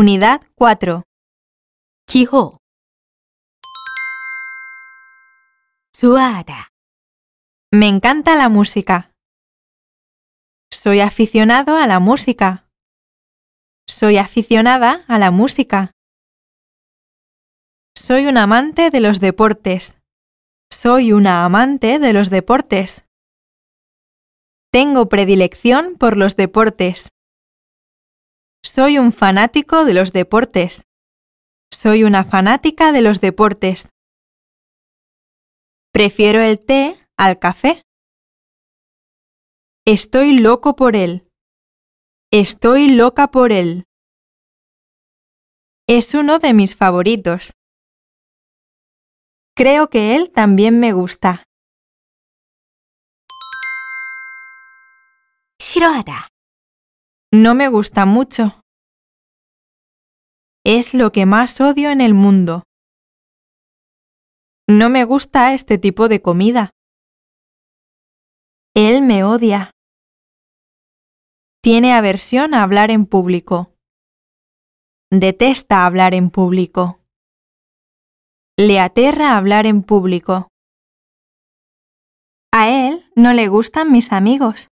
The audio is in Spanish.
Unidad 4. Quijo. Suara. Me encanta la música. Soy aficionado a la música. Soy aficionada a la música. Soy un amante de los deportes. Soy una amante de los deportes. Tengo predilección por los deportes. Soy un fanático de los deportes. Soy una fanática de los deportes. Prefiero el té al café. Estoy loco por él. Estoy loca por él. Es uno de mis favoritos. Creo que él también me gusta. No me gusta mucho. Es lo que más odio en el mundo. No me gusta este tipo de comida. Él me odia. Tiene aversión a hablar en público. Detesta hablar en público. Le aterra hablar en público. A él no le gustan mis amigos.